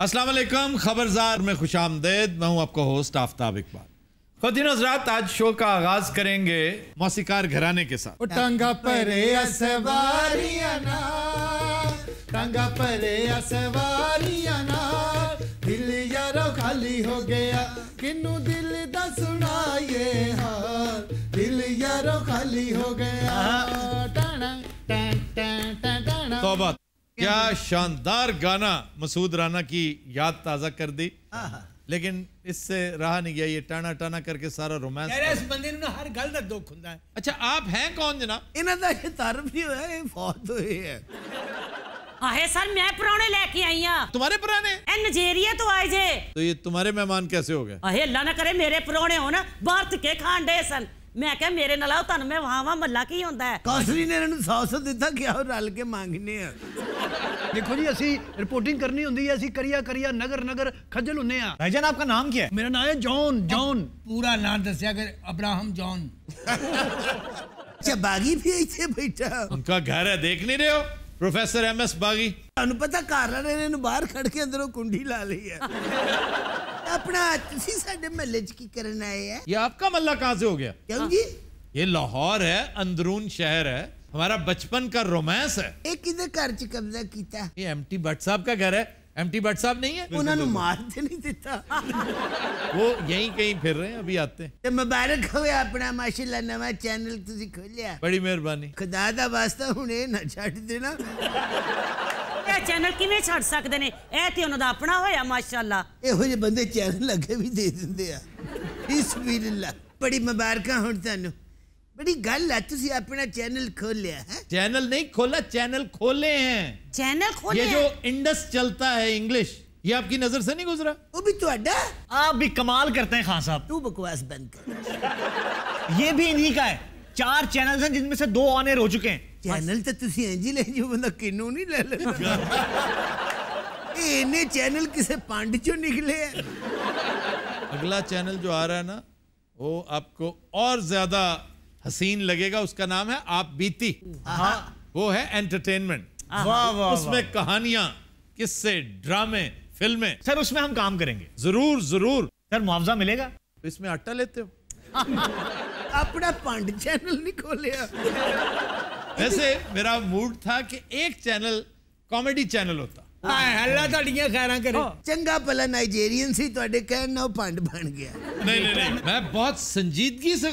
असलम खबरदार में खुश आमदेद मैं हूँ आपका होस्ट आफ्ताब इकबाल खुदिन हजरात आज शो का आगाज करेंगे मौसीकार घराने के साथ टंगा परे टंगा परे दिल यारो खाली हो गया किन्नू दिल दा सुनाए दिल यारो खाली हो गया टन टन टन टन तौबा क्या शानदार गाना मसूद राना की याद ताजा कर दी लेकिन इससे रहा नहीं गया ये टाना टाना करके सारा रोमांस इस बंदे ने हर गल का दुख हों अच्छा आप हैं कौन जना इन्हों का तरब नहीं हो फौत हुए है आहे सर मैं पुराने लेके आई हूँ तुम्हारे पुराने नजेरिया तो आए जे तो ये तुम्हारे मेहमान कैसे हो गए अल्लाह ना करे मेरे पुराने हो ना बर्थ के खान सन ਮੈਂ ਕਿਹਾ ਮੇਰੇ ਨਾਲ ਆਓ ਤੁਹਾਨੂੰ ਮੈਂ ਵਾਹ ਵਾਹ ਮੱਲਾ ਕੀ ਹੁੰਦਾ ਹੈ ਕੌਂਸਲੀ ਨੇ ਇਹਨਾਂ ਨੂੰ 100 ਦਿੱਤਾ ਕਿ ਆਓ ਰਲ ਕੇ ਮੰਗਨੇ देखो जी असी रिपोर्टिंग करनी होती है असी करिया करिया नगर नगर खजल होने भाईजान आपका नाम क्या है मेरा नाम है जॉन जॉन पूरा नाम दसिया कर अब्राहम जॉन अच्छा भी इतने बैठा उनका घर है देख नहीं रहे हो प्रोफेसर एम एस बागी पता घर ने बाहर खड़ के अंदरों कुंडी ला ली है अपना ਤੁਸੀਂ ਸਾਡੇ ਮਹੱਲੇ 'ਚ ਕੀ ये आपका मल्ला कहाँ से हो गया क्यों जी ये लाहौर है अंदरून शहर है हमारा बचपन का रोमांस है एक इधर घर च कब्जा किया ये एम टी भट्ट साहब का घर है एम टी भट्ट साहब नहीं है उन्होंने मार ਮਾਰ ਤੇ ਨਹੀਂ वो यहीं कहीं फिर रहे हैं अभी आते हैं ਤੇ ਮੁਬਾਰਕ ਹੋਵੇ ਆਪਣਾ ਮਾਸ਼ਾਅੱਲਾ ਨਵਾਂ ਚੈਨਲ ਤੁਸੀਂ ਖੋਲਿਆ बड़ी मेहरबानी खुदा दा वास्ता हुन एह् ना छड्ड देना ਤੁਹਾਡਾ ਚੈਨਲ ਕਿਵੇਂ ਛੱਡ ਸਕਦੇ ਨੇ ਇਹ ਤੇ ਉਹਨਾਂ ਦਾ ਆਪਣਾ ਹੋਇਆ ਮਾਸ਼ਾਅੱਲਾ ਇਹੋ ਜਿਹੇ ਬੰਦੇ ਚੈਨਲ ਅੱਗੇ ਵੀ ਦੇ ਦਿੰਦੇ ਆ ਇਸ ਬੜੀ ਮੁਬਾਰਕਾਂ ਹੋਣ ਤੁਹਾਨੂੰ बड़ी गल है तुसी अपना चैनल खोल लिया है चैनल नहीं खोला चैनल खोले हैं चैनल खोले ये जो इंडस चलता है इंग्लिश ये आपकी नजर से नहीं गुजरा वो भी तो अड्डा आप भी कमाल करते हैं खान साहब तू बकवास बंद कर ये भी इन्हीं का है चार चैनल्स हैं जिनमें से दो ऑन एयर हो चुके हैं चैनल तो तुम ਇੰਜ ਹੀ ਲੈ ਜੋ ਬੰਦਾ ਕਿਨੂੰ ਨਹੀਂ ਲੈ ਲੈਂਦਾ ਇਹ ਇਹਨੇ ਚੈਨਲ अगला चैनल जो आ रहा है ना वो आपको और ज्यादा हसीन लगेगा उसका नाम है आप बीती वो है एंटरटेनमेंट उसमें कहानियां किस्से ड्रामे फिल्में सर उसमें हम काम करेंगे जरूर जरूर सर मुआवजा मिलेगा तो इसमें आटा लेते हो अपना पांड चैनल नहीं खोलिया वैसे मेरा मूड था कि एक चैनल कॉमेडी हाँ, हाँ, हाँ।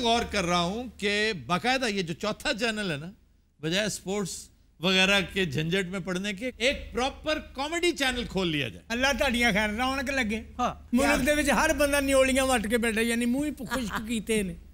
गौर कर रहा जो चौथा चैनल है ना बजाय के झंझट में पढ़ने के एक प्रॉपर कॉमेडी चैनल खोल लिया जाए अल्लाह ਤੁਹਾਡੀਆਂ ਖੈਰ ਰੌਣਕ ਲੱਗੇ ਹਾਂ ਮੁਲਕ ਦੇ ਵਿੱਚ ਹਰ ਬੰਦਾ ਨਿਓਲੀਆਂ ਵੱਟ ਕੇ ਬੈਠਾ ਯਾਨੀ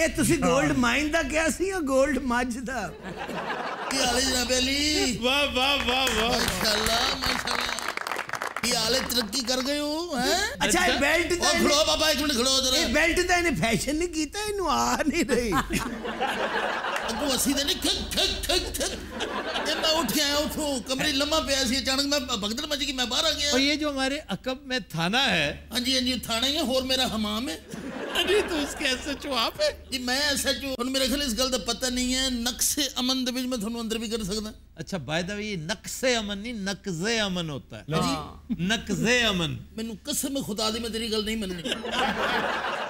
ਇਹ ਤੁਸੀਂ 골ਡ ਮਾਈਨ ਦਾ ਕਿਹਾ ਸੀ ਜਾਂ 골ਡ ਮੱਝ ਦਾ ਕੀ ਹਾਲ ਹੈ ਜਨਾਬ ਅਲੀ ਵਾਹ ਵਾਹ ਵਾਹ ਵਾਹ ਮਾਸ਼ਾਅੱਲਾ ਮਾਸ਼ਾਅੱਲਾ ਕੀ ਹਾਲ ਹੈ ਤਰੱਕੀ ਕਰ ਗਏ ਹੋ ਹੈ ਅੱਛਾ ਇਹ ਬੈਲਟ ਦਾ ਉਹ ਖੜੋ ਬਾਬਾ ਇੱਕ ਮਿੰਟ ਖੜੋ ਜਰਾ ਇਹ ਬੈਲਟ ਦਾ ਇਹਨੇ ਫੈਸ਼ਨ ਨਹੀਂ ਕੀਤਾ ਇਹਨੂੰ ਆ ਨਹੀਂ ਰਹੀ ਉਹ ਅਸੀਂ ਦੇ ਨਹੀਂ ਖਕ ਖਕ ਖਕ ਤੇ मैं उठ के आया उठो कमरे लम्बा पे ऐसी अचानक मैं भगदड़ मच गई मैं बाहर आ गया और ये जो हमारे अकब में थाना है हाँ जी हाँ जी थाना ही है और मेरा हमाम है अरे तो उसके एसएचओ आप है जी मैं एसएचओ और मेरे ख्याल इस गल का पता नहीं है नक्शे अमन दे मैं थोड़ा अंदर भी कर सकता अच्छा बाय द वे ये नक्शे अमन नहीं नकजे अमन होता है नकजे अमन मैनू कसम खुदा दी मैं तेरी गल नहीं मननी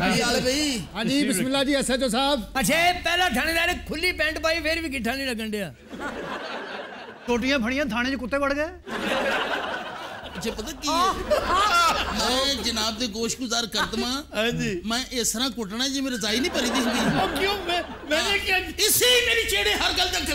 ਹਾਲ ਬਈ ਹਾਂਜੀ ਬismillah ਜੀ ਐਸਐਚਓ ਸਾਹਿਬ ਅੱਛੇ ਪਹਿਲਾ ਥਾਣੇਦਾਰ ਨੇ ਖੁੱਲੀ ਪੈਂਟ ਪਾਈ ਫੇਰ ਵੀ ਗਿੱਠਾ ਨਹੀਂ ਲੱਗਣ ਡਿਆ ਟੋਟੀਆਂ ਫੜੀਆਂ ਥਾਣੇ 'ਚ ਕੁੱਤੇ ਵੜ ਗਏ मुझे पता की हाँ। मैं जनाब ਦੇ ਗੋਸ਼ ਗੁਜ਼ਾਰ ਕਰਦਮਾ ਹਾਂਜੀ ਮੈਂ ਇਸ ਤਰ੍ਹਾਂ ਕੁੱਟਣਾ ਜਿਵੇਂ ਰਜ਼ਾਈ ਨਹੀਂ ਭਰੀ ਦੀ ਉਹ ਕਿਉਂ ਮੈਂ मैंने हाँ। क्या इसी मेरी चेड़े हर गल तक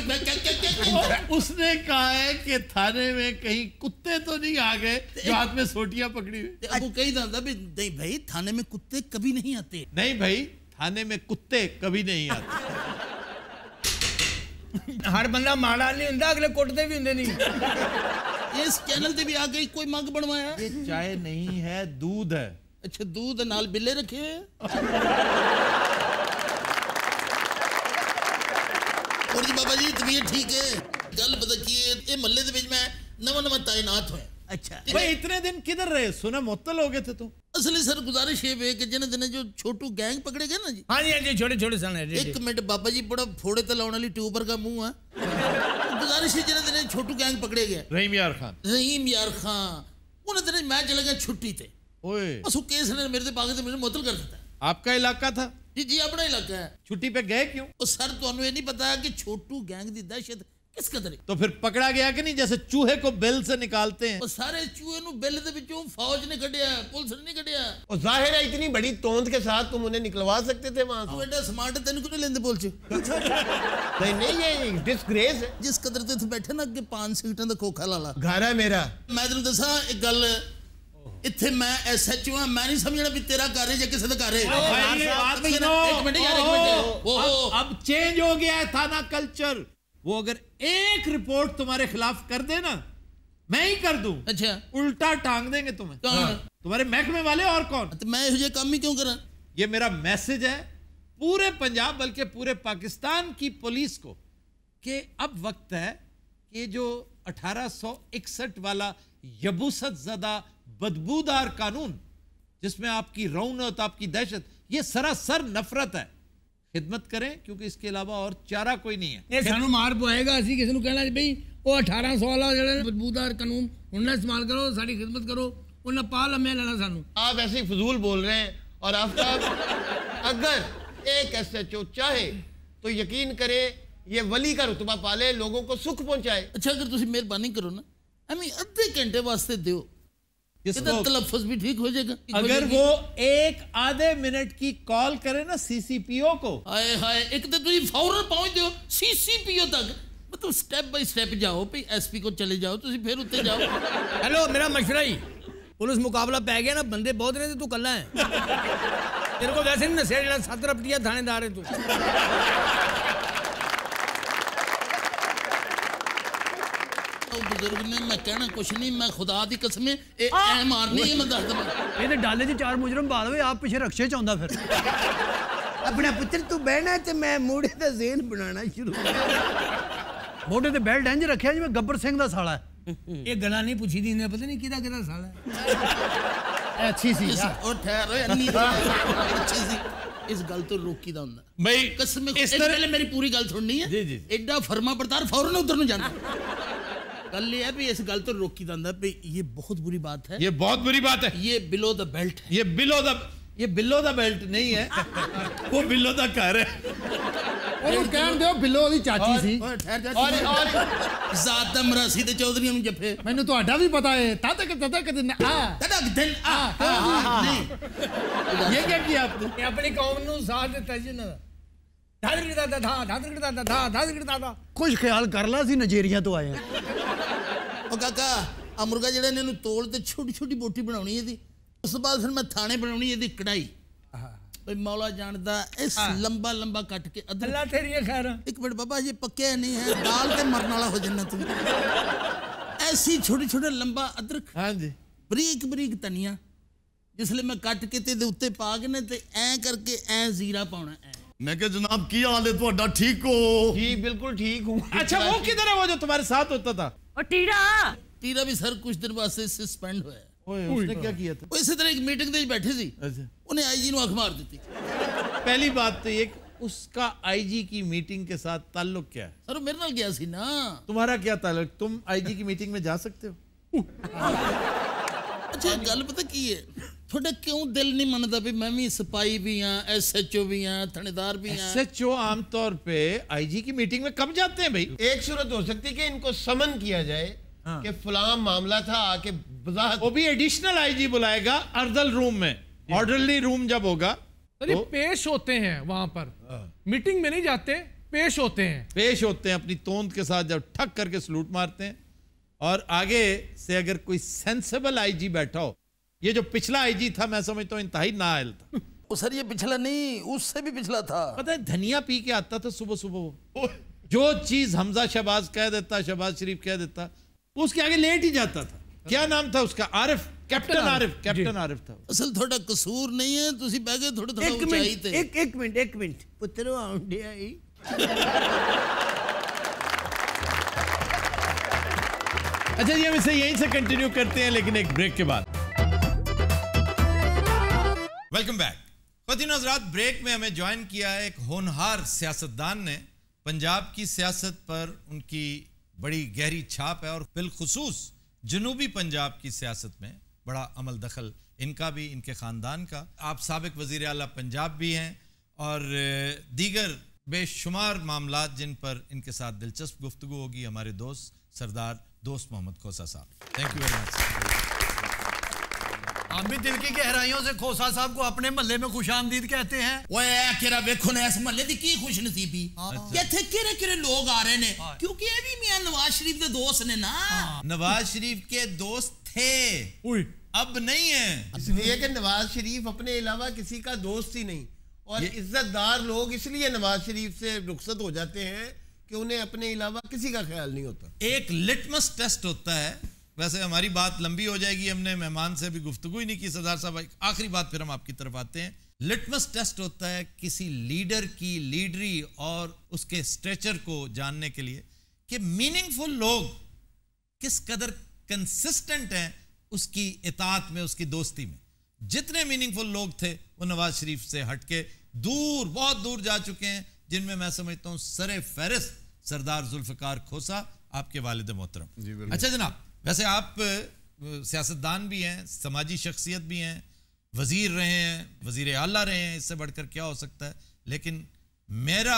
उसने कहा है कि थाने में कहीं कुत्ते तो नहीं आ गए जो हाथ में सोटियां पकड़ी हुई वो कही था भी नहीं भाई थाने में कुत्ते कभी नहीं आते नहीं भाई थाने में कुत्ते कभी नहीं आते हर बंदा माड़ा नहीं होंगे अगले कुटते भी होंगे नहीं इस चैनल ਤੇ भी आ गई कोई मग बनवाया ये चाय नहीं है दूध है अच्छा दूध नाल ਬਿੱਲੇ रखे और जी बाबा जी तबीयत ठीक है गल पता की ये मल्ले दे बीच मैं नवा नवा तैनात हुए अच्छा भाई इतने दिन किधर रहे सुना मुत्तल हो गए थे तुम असली सर गुजारिश ये वे कि जिन दिन जो छोटू गैंग पकड़े गए ना जी हां जी हां जी छोटे छोटे सन एक मिनट बाबा जी बड़ा फोड़े तलाने वाली ट्यूबर का मुंह है गुजारिश है जिन्हें छोटू गैंग पकड़े गए रहीम यार खान रहीम यार खान उन्हें दिन मैं चले गया छुट्टी थे ओए बस वो केस ने मेरे पागे से मुझे मुतल कर दिता आपका इलाका था जी जी अपना इलाका है छुट्टी पे गए क्यों सर तो नहीं पता कि छोटू गैंग की दहशत इस कदर तो फिर पकड़ा गया कि नहीं जैसे चूहे को बेल से निकालते हैं और सारे चूहे नु बेल दे फौज ने कढ़या पुलिस ने कढ़या और जाहिर है इतनी बड़ी तोंद के साथ तुम उन्हें निकलवा सकते थे वहां से तू स्मार्ट तेन को नहीं लेंदे नहीं डिस्ग्रेस है जिस कदर ते तू बैठे ना के पांच सीटों का खोखा लाला घर है मेरा मैं तेन दसा एक गल इथे मैं एसएचओ हां मैं नहीं समझना भी तेरा घर है है भाई बात सुनो अब चेंज हो गया है थाना कल्चर वो अगर एक रिपोर्ट तुम्हारे खिलाफ कर देना मैं ही कर दूं अच्छा उल्टा टांग देंगे तुम्हें कौन हाँ। तुम्हारे महकमे वाले और कौन तो मैं ये काम ही क्यों करा ये मेरा मैसेज है पूरे पंजाब बल्कि पूरे पाकिस्तान की पुलिस को कि अब वक्त है कि जो 1861 वाला यबूसत ज़दा बदबूदार कानून जिसमें आपकी रौनत आपकी दहशत ये सरासर नफरत है खिदमत करें क्योंकि इसके अलावा और चारा कोई नहीं है सानू मार पाएगा असि किसी कहना भाई वो अठारह सोलह जो मजबूतदार कानून उन्हें इस्तेमाल करो साड़ी खिदमत करो उन्हें पा लमे लेना सानू आप ऐसे फजूल बोल रहे हैं और आपका अगर एक एस एच ओ चाहे तो यकीन करे ये वली का रुतबा पाले लोगों को सुख पहुंचाए अच्छा अगर तुम मेहरबानी करो ना हमें अद्धे घंटे वास्ते दो तो तलफुज भी ठीक हो जाएगा अगर वो एक आधे मिनट की कॉल करे ना सीसीपीओ को हाय हाय एक तो तुम फौरन पहुंच दो सीसीपीओ तक मतलब स्टेप बाय स्टेप जाओ भाई एसपी को चले जाओ ਤੁਸੀਂ फिर उतर जाओ हेलो मेरा ਮਸ਼ਵਰਾ ही पुलिस मुकाबला पै गया ना बंदे बहुत रहे तू ਤੂੰ है तेरे को वैसे नहीं नशे ਨਸਿਆ ਜਿਹੜਾ थानेदार है तू ਬਜ਼ੁਰਗ ਨੇ ਮੈਂ ਕਹਿਣਾ ਕੁਛ ਨਹੀਂ ਮੈਂ ਖੁਦਾ ਦੀ ਕਸਮ ਇਹ ਐ ਮਾਰਨੀ ਮੈਂ ਦੱਸ ਦਵਾਂ ਇਹ ਤੇ ਡਾਲੇ 'ਚ ਚਾਰ ਮੁਜਰਮ ਬਾਦ ਹੋਏ ਆਪ ਪਿਛੇ ਰਕਸ਼ੇ 'ਚ ਆਉਂਦਾ ਫਿਰ ਆਪਣਾ ਪੁੱਤਰ ਤੂੰ ਬਹਿਣਾ ਤੇ ਮੈਂ ਮੋੜੇ ਦਾ ਜ਼ੇਨ ਬਣਾਉਣਾ ਸ਼ੁਰੂ ਮੋੜੇ ਤੇ ਬੈਲ ਡੈਂਜ ਰੱਖਿਆ ਜਿਵੇਂ ਗੱਬਰ ਸਿੰਘ ਦਾ ਸਾਲਾ ਇਹ ਗੱਲਾਂ ਨਹੀਂ ਪੁੱਛੀ ਦੀ ਇਹਨੇ ਪਤਾ ਨਹੀਂ ਕਿਹਦਾ ਕਿਹਦਾ ਸਾਲਾ ਅੱਛੀ ਸੀ ਉਹ ਠਹਿਰ ਓਏ ਅੰਨੀ ਅੱਛੀ ਸੀ ਇਸ ਗੱਲ ਤੋਂ ਰੋਕੀ ਦਾ ਹੁੰਦਾ ਬਈ ਕਸਮ ਇਸ ਤਰ੍ਹਾਂ ਪਹਿਲੇ ਮੇਰੀ ਪੂਰੀ ਗੱਲ ਸੁਣਨੀ ਹੈ ਜੀ ਜੀ ਐਡਾ ਫਰਮਾ ਬਰਦਾਰ ਫੌਰਨ ਉਧਰ ਨੂੰ ਜਾਂਦਾ कल ये भी इस गल तो रोकी दंदा पे ये बहुत बुरी बात है ये बहुत बुरी बात है ये बिलो द बेल्ट ये बिलो द ये बिलो द बेल्ट नहीं है वो बिलो द कर है और कह दो बिलो दी चाची सी और और जात जातम रसीद चौधरी हम जफे मैंने तो आडा भी पता है ता तक ता तक दिन आ ता तक दिन आ नहीं ये क्या किया आपने अपनी कौम नु साथ देता जी ना धाधर दादा था धाधर दादा था धाधर गिरदा कुछ ख्याल कर ला सी नजेरिया तो आए हैं ਕਾਕਾ ਆ ਮੁਰਗਾ ਜਿਹੜਾ ਨੇ ਇਹਨੂੰ ਤੋਲ ਤੇ ਛੋਟੀ ਛੋਟੀ ਬੋਟੀ ਬਣਾਉਣੀ ਇਹਦੀ ਉਸ ਤੋਂ ਬਾਅਦ ਫਿਰ ਮੈਂ ਥਾਣੇ ਬਣਾਉਣੀ ਇਹਦੀ ਕੜਾਈ ਓਏ ਮੌਲਾ ਜਾਣਦਾ ਇਸ ਲੰਬਾ ਲੰਬਾ ਕੱਟ ਕੇ ਅੱਲਾ ਤੇਰੀਆਂ ਖੈਰਾਂ ਇੱਕ ਮਿੰਟ ਬਾਬਾ ਜੀ ਪੱਕਿਆ ਨਹੀਂ ਹੈ ਦਾਲ ਤੇ ਮਰਨ ਵਾਲਾ ਹੋ ਜੰਨਾ ਤੂੰ ਐਸੀ ਛੋਟੇ ਛੋਟੇ ਲੰਬਾ ਅਦਰਕ ਹਾਂਜੀ ਬਰੀਕ ਬਰੀਕ ਧਨੀਆ ਜਿਸ ਲਈ ਮੈਂ ਕੱਟ ਕੇ ਤੇ ਦੇ ਉੱਤੇ ਪਾ ਕੇ ਨੇ ਤੇ ਐ ਕਰਕੇ ਐ ਜ਼ੀਰਾ ਪਾਉਣਾ ਐ मैं क्या जनाब की हाल है तो ठीक हो जी बिल्कुल ठीक हूँ अच्छा वो किधर है वो जो तुम्हारे साथ होता था और टीरा टीरा भी सर कुछ दिन बाद से सस्पेंड हुआ है उसने क्या हाँ। किया था इसी तरह एक मीटिंग में बैठे थी अच्छा। उन्हें आईजी ने आंख मार दी थी पहली बात तो ये उसका आईजी की मीटिंग के साथ ताल्लुक क्या है सर मेरे नाल गया सी ना तुम्हारा क्या ताल्लुक तुम आईजी की मीटिंग में जा सकते हो अच्छा गल पता की है ਤੁਹਾਡੇ ਕਿਉਂ ਦਿਲ ਨਹੀਂ ਮੰਨਦਾ ਵੀ ਮੈਂ ਵੀ ਸਿਪਾਈ ਵੀ ਆ ਐਸਐਚਓ ਵੀ ਆ ਥਾਣੇਦਾर भी हैं एसएचओ हाँ, हाँ, हाँ। आमतौर पे आईजी की मीटिंग में कब जाते हैं भाई एक सूरत हो सकती है कि इनको समन किया जाए हाँ। कि फला मामला था आके वो भी एडिशनल आईजी बुलाएगा अर्दल रूम में ऑर्डरली रूम जब होगा तो, पेश होते हैं वहां पर मीटिंग में नहीं जाते पेश होते हैं पेश होते हैं अपनी तोंद के साथ जब ठक करके सलूट मारते हैं और आगे से अगर कोई सेंसेबल आईजी बैठा हो ये जो पिछला आईजी था मैं समझता हूँ इंतहा नायल था सर ये पिछला नहीं उससे भी पिछला था पता है धनिया पी के आता था सुबह सुबह वो जो चीज हमजा शहबाज कह देता शहबाज शरीफ कह देता उसके आगे लेट ही जाता था क्या नाम था उसका आरिफ कैप्टन आरिफ कैप्टन आरिफ था असल थोड़ा कसूर नहीं है ਤੁਸੀਂ ਬਹਿ ਗਏ अच्छा जी हम इसे यहीं से कंटिन्यू करते हैं लेकिन एक ब्रेक के बाद वेलकम बैक फतिन हजरात ब्रेक में हमें ज्वाइन किया है एक होनहार सियासतदान ने पंजाब की सियासत पर उनकी बड़ी गहरी छाप है और बिलखसूस जनूबी पंजाब की सियासत में बड़ा अमल दखल इनका भी इनके ख़ानदान का आप सबक वज़ी अल पंजाब भी हैं और दीगर बेशुमार मामला जिन पर इनके साथ दिलचस्प गुफ्तु होगी हमारे दोस्त सरदार दोस्त मोहम्मद खोसा साहब थैंक यू वेरी मच हम भी दिल की गहराइयों से खोसा साहब को अपने महल्ले में खुश आमदीद कहते हैं ओए केरा देखो ना इस महल्ले की खुश नसीबी हाँ। अच्छा। इथे केरे केरे लोग आ रहे ने हाँ। क्योंकि ये भी मियां नवाज शरीफ के दोस्त ने ना हाँ। नवाज शरीफ के दोस्त थे अब नहीं है इसलिए कि नवाज शरीफ अपने अलावा किसी का दोस्त ही नहीं और इज्जतदार लोग इसलिए नवाज शरीफ से रुखसत हो जाते हैं कि उन्हें अपने अलावा किसी का ख्याल नहीं होता एक लिटमस टेस्ट होता है वैसे हमारी बात लंबी हो जाएगी हमने मेहमान से अभी गुफ्तु ही नहीं की सरदार साहब आखिरी बात फिर हम आपकी तरफ आते हैं लिटमस टेस्ट होता है किसी लीडर की लीडरी और उसके स्ट्रेचर को जानने के लिए कि मीनिंगफुल लोग किस कदर कंसिस्टेंट हैं उसकी इतात में उसकी दोस्ती में जितने मीनिंगफुल लोग थे वो नवाज शरीफ से हटके दूर बहुत दूर जा चुके हैं जिनमें मैं समझता हूँ सरे फहरिस्त सरदार जुल्फकार खोसा आपके वालद मोहतरम अच्छा जनाब वैसे आप सियासतदान भी हैं समाजी शख्सियत भी हैं वजीर रहे हैं वजीर आला रहे हैं इससे बढ़कर क्या हो सकता है लेकिन मेरा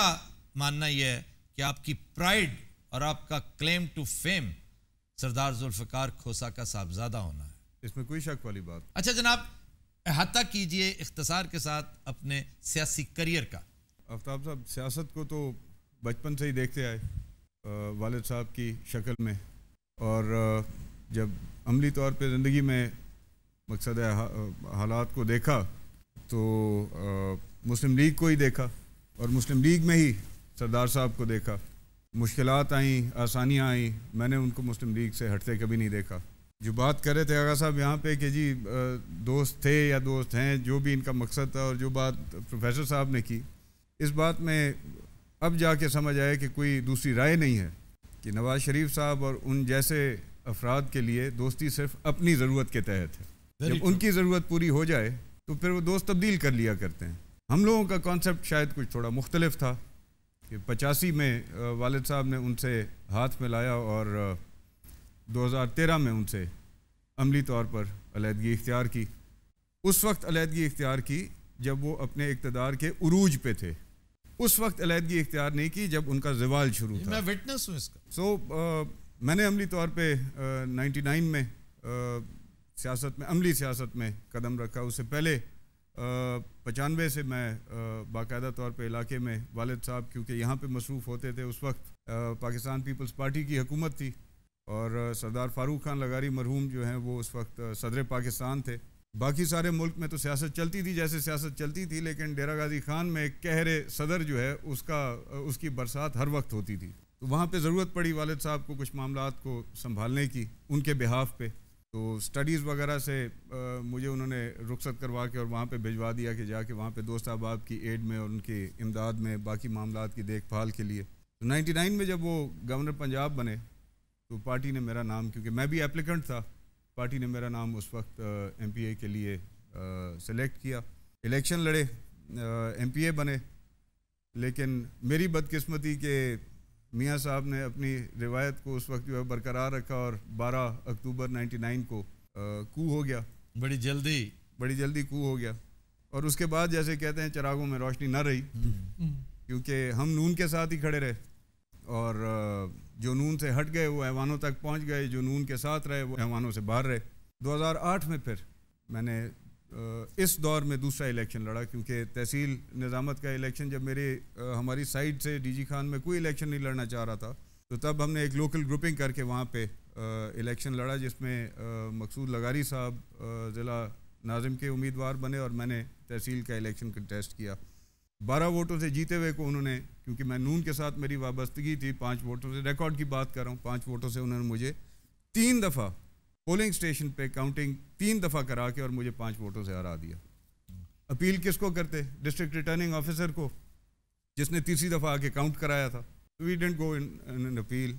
मानना यह है कि आपकी प्राइड और आपका claim to fame Sardar Zulfiqar Khosa का साहबजादा होना है इसमें कोई शक वाली बात अच्छा जनाब अहाता कीजिए इख्तसार के साथ अपने सियासी करियर का आफ्ताब साहब सियासत को तो बचपन से ही देखते आए वालद साहब की शक्ल में और जब अमली तौर पे ज़िंदगी में मकसद है हालात को देखा तो मुस्लिम लीग को ही देखा और मुस्लिम लीग में ही सरदार साहब को देखा मुश्किल आई आसानियाँ आई मैंने उनको मुस्लिम लीग से हटते कभी नहीं देखा जो बात कर रहे थे आगा साहब यहाँ पे कि जी दोस्त थे या दोस्त हैं जो भी इनका मकसद था और जो बात प्रोफेसर साहब ने की इस बात में अब जाके समझ आया कि कोई दूसरी राय नहीं है कि नवाज शरीफ साहब और उन जैसे अफराद के लिए दोस्ती सिर्फ अपनी ज़रूरत के तहत है जब उनकी ज़रूरत पूरी हो जाए तो फिर वो दोस्त तब्दील कर लिया करते हैं हम लोगों का कॉन्सेप्ट शायद कुछ थोड़ा मुख्तलफ था कि पचासी में वालद साहब ने उनसे हाथ मिलाया और 2013 में उनसे अमली तौर पर अलीहदगी इख्तियार की उस वक्त अलीदगी इख्तियार की जब वो अपने इकतदार के उरूज पे थे उस वक्त अलीहदगी इख्तियार नहीं की जब उनका जवाल शुरू था मैं विटनेस हूँ इसका सो so, uh, मैंने अमली तौर पर नाइन्टी नाइन में uh, सियासत में अमली सियासत में कदम रखा उससे पहले uh, पचानवे से मैं बाकायदा तौर पे इलाके में वालिद साहब क्योंकि यहाँ पे मसरूफ़ होते थे उस वक्त पाकिस्तान पीपल्स पार्टी की हुकूमत थी और सरदार फारूक खान लगारी मरहूम जो हैं वो उस वक्त सदर पाकिस्तान थे बाकी सारे मुल्क में तो सियासत चलती थी जैसे सियासत चलती थी लेकिन डेरा गाजी खान में एक कहरे सदर जो है उसका उसकी बरसात हर वक्त होती थी तो वहाँ पे ज़रूरत पड़ी वालद साहब को कुछ मामला को संभालने की उनके बिहाफ पे तो स्टडीज़ वगैरह से आ, मुझे उन्होंने रुख्सत करवा के और वहाँ पे भिजवा दिया कि जाके वहाँ पे दोस्त अहबाब की एड में और उनकी इमदाद में बाकी मामला की देखभाल के लिए तो 99 में जब वो गवर्नर पंजाब बने तो पार्टी ने मेरा नाम क्योंकि मैं भी एप्लीकेंट था पार्टी ने मेरा नाम उस वक्त एम के लिए सेलेक्ट किया इलेक्शन लड़े एम बने लेकिन मेरी बदकिस्मती के मियाँ साहब ने अपनी रिवायत को उस वक्त जो है बरकरार रखा और 12 अक्टूबर 99 को कू हो गया बड़ी जल्दी बड़ी जल्दी कू हो गया और उसके बाद जैसे कहते हैं चिरागों में रोशनी ना रही हम्म। हम्म। क्योंकि हम नून के साथ ही खड़े रहे और जो नून से हट गए वो ऐवानों तक पहुंच गए जो नून के साथ रहे वो ऐवानों से बाहर रहे 2008 में फिर मैंने इस दौर में दूसरा इलेक्शन लड़ा क्योंकि तहसील निज़ामत का इलेक्शन जब मेरे हमारी साइड से डीजी खान में कोई इलेक्शन नहीं लड़ना चाह रहा था तो तब हमने एक लोकल ग्रुपिंग करके वहाँ पे इलेक्शन लड़ा जिसमें मकसूद लगारी साहब ज़िला नाजिम के उम्मीदवार बने और मैंने तहसील का इलेक्शन कंटेस्ट किया बारह वोटों से जीते हुए को उन्होंने क्योंकि मैं नून के साथ मेरी वाबस्तगी थी पाँच वोटों से रिकॉर्ड की बात कर रहा हूँ पाँच वोटों से उन्होंने मुझे तीन दफ़ा पोलिंग स्टेशन पे काउंटिंग तीन दफ़ा करा के और मुझे पाँच वोटों से हरा दिया अपील किसको करते डिस्ट्रिक्ट रिटर्निंग ऑफिसर को जिसने तीसरी दफ़ा आके काउंट कराया था we didn't go in appeal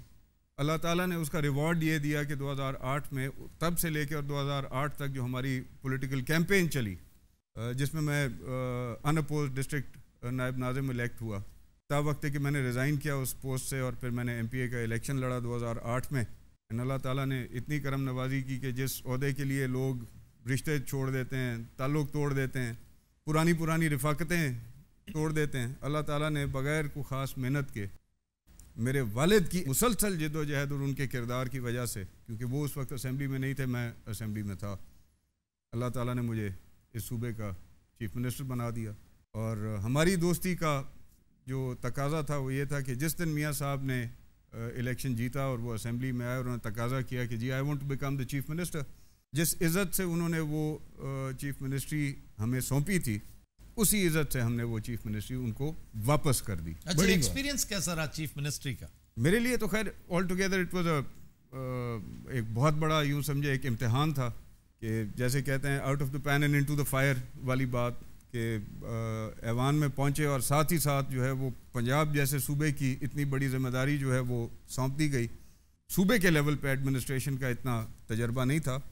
अल्लाह ताला ने उसका रिवॉर्ड ये दिया कि 2008 में तब से लेकर और 2008 तक जो हमारी पॉलिटिकल कैंपेन चली जिसमें मैं अनअपोज डिस्ट्रिक्ट नायब नाजिम इलेक्ट हुआ तब वक्त है कि मैंने रिज़ाइन किया उस पोस्ट से और फिर मैंने एम पी ए का इलेक्शन लड़ा 2008 में अल्लाह ताला ने इतनी करम नवाजी की कि जिस अहदे के लिए लोग रिश्ते छोड़ देते हैं ताल्लुक तोड़ देते हैं पुरानी पुरानी रिफाक़तें तोड़ देते हैं अल्लाह ताला ने बग़ैर को ख़ास मेहनत के मेरे वालद की मुसलसल जदोजहद और उनके किरदार की वजह से क्योंकि वो उस वक्त असम्बली में नहीं थे मैं असम्बली में था अल्लाह ताली ने मुझे इस सूबे का चीफ मिनिस्टर बना दिया और हमारी दोस्ती का जो तकाजा था वो ये था कि जिस दिन मियाँ साहब ने इलेक्शन जीता और वो असम्बली में आए और उन्होंने तकाजा किया कि जी I want to become the chief minister जिस इज़्ज़त से उन्होंने वो चीफ़ मिनिस्ट्री हमें सौंपी थी उसी इज़्ज़त से हमने वो चीफ़ मिनिस्ट्री उनको वापस कर दी अच्छा एक्सपीरियंस कैसा रहा चीफ़ मिनिस्ट्री का मेरे लिए तो खैर all together it was a एक बहुत बड़ा यूं समझे एक इम्तहान था कि जैसे कहते हैं out of the pan and into the द फायर वाली बात कि ऐवान में पहुँचे और साथ ही साथ जो है वो पंजाब जैसे सूबे की इतनी बड़ी जिम्मेदारी जो है वो सौंप दी गई सूबे के लेवल पे एडमिनिस्ट्रेशन का इतना तजर्बा नहीं था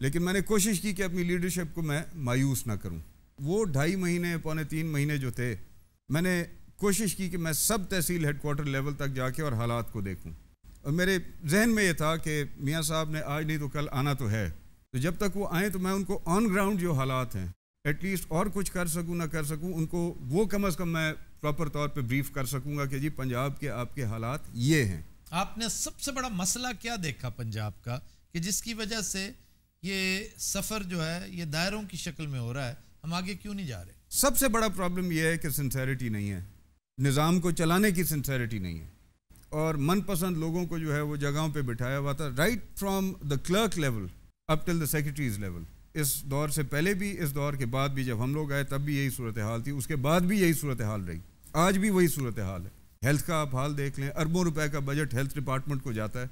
लेकिन मैंने कोशिश की कि अपनी लीडरशिप को मैं मायूस ना करूं वो ढाई महीने पौने तीन महीने जो थे मैंने कोशिश की कि मैं सब तहसील हेडकोार्टर लेवल तक जाके और हालात को देखूँ और मेरे जहन में ये था कि मियाँ साहब ने आज नहीं तो कल आना तो है तो जब तक वो आए तो मैं उनको ऑन ग्राउंड जो हालात हैं एटलीस्ट और कुछ कर सकूं ना कर सकूं उनको वो कम अज़ कम मैं प्रॉपर तौर पे ब्रीफ कर सकूंगा कि जी पंजाब के आपके हालात ये हैं आपने सबसे बड़ा मसला क्या देखा पंजाब का कि जिसकी वजह से ये सफ़र जो है ये दायरों की शक्ल में हो रहा है हम आगे क्यों नहीं जा रहे सबसे बड़ा प्रॉब्लम यह है कि सिंसेरिटी नहीं है निज़ाम को चलाने की सिंसेरिटी नहीं है और मनपसंद लोगों को जो है वो जगहों पे बिठाया हुआ था right from the clerk level up till the secretaries level इस दौर से पहले भी इस दौर के बाद भी जब हम लोग आए तब भी यही सूरत हाल थी उसके बाद भी यही सूरत हाल रही आज भी वही सूरत हाल है हेल्थ का आप हाल देख लें अरबों रुपए का बजट हेल्थ डिपार्टमेंट को जाता है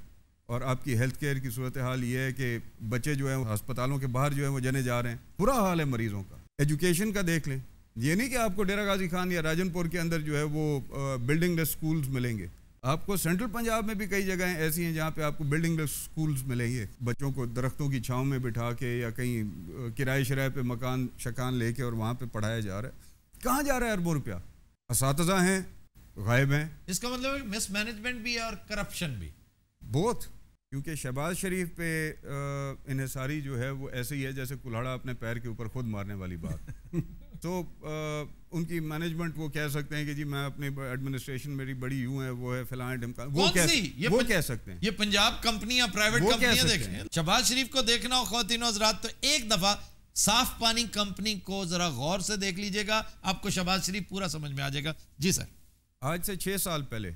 और आपकी हेल्थ केयर की सूरत हाल ये है कि बच्चे जो हैं अस्पतालों के बाहर जो हैं वो जने जा रहे हैं बुरा हाल है मरीजों का एजुकेशन का देख लें ये नहीं कि आपको डेरा गाजी खान या राजनपुर के अंदर जो है वो बिल्डिंग स्कूल्स मिलेंगे आपको सेंट्रल पंजाब में भी कई जगह ऐसी हैं जहाँ पे आपको बिल्डिंग स्कूल मिलेंगे बच्चों को दरख्तों की छाँव में बिठा के या कहीं किराए शराय पे मकान शकान लेके और वहाँ पे पढ़ाया जा रहा है कहाँ जा रहा है अरबों रुपया इस हैं गायब हैं इसका मतलब मिसमैनेजमेंट भी है और करप्शन भी बहुत क्योंकि शहबाज शरीफ पे इन्हसारी जो है वो ऐसे ही है जैसे कुल्हाड़ा अपने पैर के ऊपर खुद मारने वाली बात तो आ, उनकी मैनेजमेंट वो कह सकते हैं कि जी मैं अपने एडमिनिस्ट्रेशन मेरी बड़ी यू है वो है फलां वो कह, ये वो कह सकते हैं ये पंजाब कंपनियां प्राइवेट कंपनियां देखें शबाज शरीफ को देखना हो खातिन हजरात तो एक दफ़ा साफ पानी कंपनी को ज़रा गौर से देख लीजिएगा आपको शबाज शरीफ पूरा समझ में आ जाएगा जी सर आज से छह साल पहले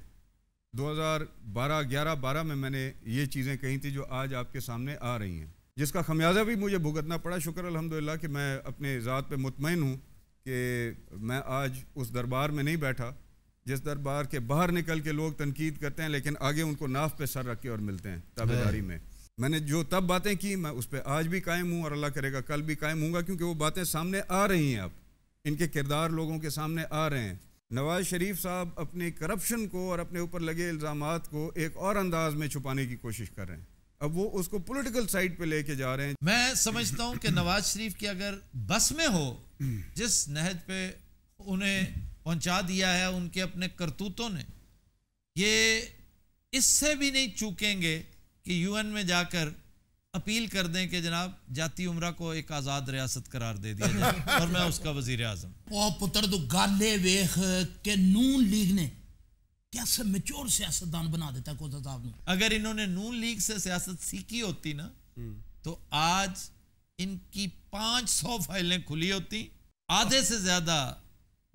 2012 11 12 में मैंने ये चीज़ें कही थी जो आज आपके सामने आ रही हैं जिसका खमियाजा भी मुझे भुगतना पड़ा शुक्र अलहमदिल्ला कि मैं अपने ज़ात पे मुतमिन हूँ कि मैं आज उस दरबार में नहीं बैठा जिस दरबार के बाहर निकल के लोग तनकीद करते हैं लेकिन आगे उनको नाफ पे सर रख के और मिलते हैं ताबेदारी में मैंने जो तब बातें की मैं उस पर आज भी कायम हूँ और अल्लाह करेगा कल भी कायम हूँगा क्योंकि वो बातें सामने आ रही हैं अब इनके किरदार लोगों के सामने आ रहे हैं नवाज शरीफ साहब अपने करप्शन को और अपने ऊपर लगे इल्ज़ाम को एक और अंदाज में छुपाने की कोशिश कर रहे हैं अब वो उसको पॉलिटिकल साइड पे लेके जा रहे हैं मैं समझता हूँ कि नवाज शरीफ की अगर बस में हो जिस नहज पे उन्हें पहुंचा दिया है उनके अपने करतूतों ने ये इससे भी नहीं चूकेंगे कि यूएन में जाकर अपील कर दें कि जनाब जाति उम्र को एक आज़ाद रियासत करार दे दिया जाए और मैं उसका वजीर आजम पुत्र तो गाले वेख के नून लीग ने कैसे मेच्योर सियासतदान बना देता को अगर इन्होंने नून लीग से सियासत सीखी होती ना हम्म। तो आज इनकी 500 फाइलें खुली होती आधे से ज्यादा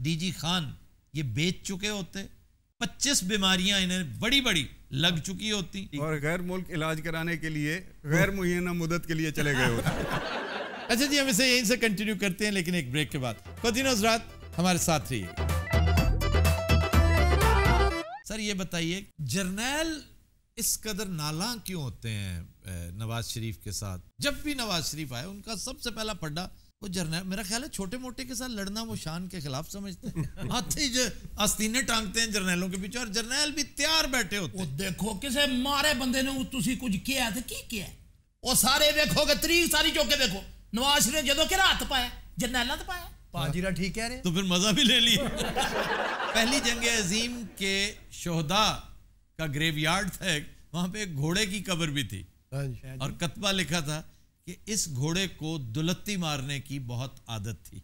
डीजी खान ये बेच चुके होते 25 बीमारियां इन्हें बड़ी बड़ी लग चुकी होती और गैर मुल्क इलाज कराने के लिए गैर मुहैया मुदत के लिए चले गए होते अच्छा जी हम इसे यहीं से कंटिन्यू करते हैं लेकिन एक ब्रेक के बाद फतिन हजरात हमारे साथ रहिए सर ये बताइए जर्नैल इस कदर नाला क्यों होते हैं नवाज शरीफ के साथ जब भी नवाज शरीफ आए उनका सबसे पहला पड्डा वो जर्नल मेरा ख्याल है छोटे मोटे के साथ लड़ना वो शान के खिलाफ समझते हैं आते ही जो आस्तीने टांगते हैं जरनेलों के पीछे और जरनेल भी तैयार बैठे होते हैं देखो किसे मारे बंदे ने तुसी कुछ किया ਕਿਹਾ तो की किया ਕਿਹਾ ਉਹ ਸਾਰੇ ਵੇਖੋਗੇ ਤਰੀਕ सारी चौके देखो नवाज शरीफ जदों के हाथ ਪਾਇਆ ਜਰਨੈਲਾਂ ਤੇ ਪਾਇਆ पाजीरा ठीक कह रहे तो फिर मजा भी ले लिया पहली जंग अजीम के शोहदा का ग्रेवयार्ड था एक वहां पे एक घोड़े की कब्र भी थी हाँ और कतबा लिखा था कि इस घोड़े को दुलत्ती मारने की बहुत आदत थी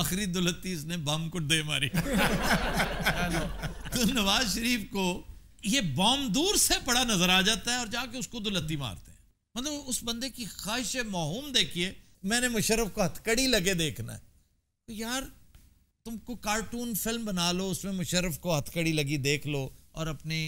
आखिरी दुलत्ती इसने बम को दे मारी तो नवाज शरीफ को ये बॉम्ब दूर से पड़ा नजर आ जाता है और जाके उसको दुलत्ती मारते हैं मतलब उस बंदे की ख्वाहिश मोहूम देखिए मैंने मुशरफ को हथकड़ी लगे देखना है तो यार तुमको कार्टून फिल्म बना लो उसमें मुशरफ को हथकड़ी लगी देख लो और अपनी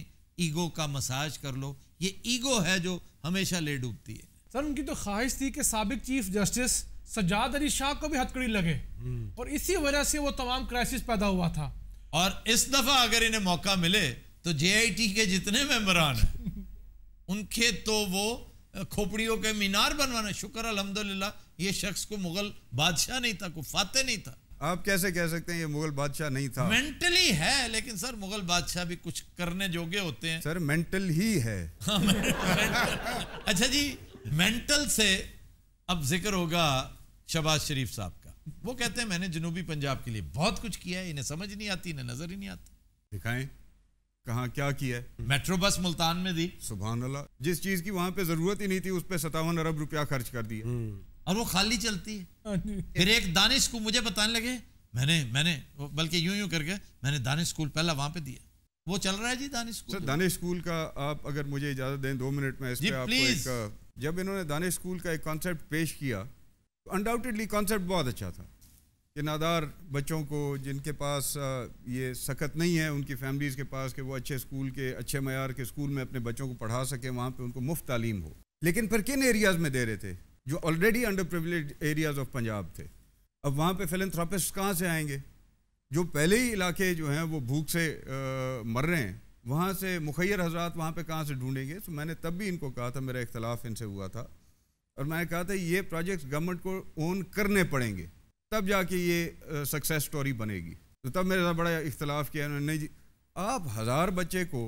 ईगो का मसाज कर लो ये ईगो है जो हमेशा ले डूबती है सर उनकी तो ख्वाहिश थी कि सबक चीफ जस्टिस सजाद अली शाह को भी हथकड़ी लगे हम्म। और इसी वजह से वो तमाम क्राइसिस पैदा हुआ था और इस दफा अगर इन्हें मौका मिले तो जे के जितने मेम्बरान हैं उनके तो वो खोपड़ियों के मीनार बनवाना शुक्र अलहमदिल्ला ये शख्स को मुगल बादशाह नहीं था को फाते नहीं था आप कैसे कह सकते हैं ये मुगल बादशाह नहीं था मेंटली है लेकिन सर मुगल बादशाह भी कुछ करने जोगे होते हैं सर मेंटल ही है हाँ, अच्छा जी मेंटल से अब जिक्र होगा शबाज शरीफ साहब का वो कहते हैं मैंने जनूबी पंजाब के लिए बहुत कुछ किया है इन्हें समझ नहीं आती इन्हें नजर ही नहीं आती दिखाएं कहा क्या किया है मेट्रो बस मुल्तान में दी सुबह जिस चीज की वहां पे जरूरत ही नहीं थी उस पर सतावन अरब रुपया खर्च कर दिया हम्म। और वो खाली चलती है हाँ फिर एक दानिश को मुझे बताने लगे मैंने मैंने बल्कि यूं यूं करके मैंने दानिश स्कूल पहला वहां पे दिया वो चल रहा है जी Danish school sir Danish school का आप अगर मुझे इजाज़त दें दो मिनट में इस पे आपको एक जब इन्होंने दानिश स्कूल का एक कॉन्सेप्ट पेश किया तो अनडाउटेडली कॉन्सेप्ट बहुत अच्छा था कि नादार बच्चों को जिनके पास ये सख्त नहीं है उनकी फैमिलीज़ के पास कि वो अच्छे स्कूल के अच्छे मैार के स्कूल में अपने बच्चों को पढ़ा सकें वहाँ पर उनको मुफ्त तालीम हो लेकिन फिर किन एरियाज़ में दे रहे थे जो already under privilege areas of Punjab थे अब वहाँ पे फिलेंथ्रापिस्ट कहाँ से आएंगे जो पहले ही इलाके जो हैं वो भूख से आ, मर रहे हैं वहाँ से मुखैर हजरात वहाँ पे कहाँ से ढूंढेंगे तो मैंने तब भी इनको कहा था मेरा इख्तलाफ इनसे हुआ था और मैंने कहा था ये प्रोजेक्ट्स गवर्नमेंट को ओन करने पड़ेंगे तब जाके ये सक्सेस स्टोरी बनेगी तो तब मेरे साथ बड़ा इख्तलाफ किया उन्होंने नहीं जी आप हज़ार बच्चे को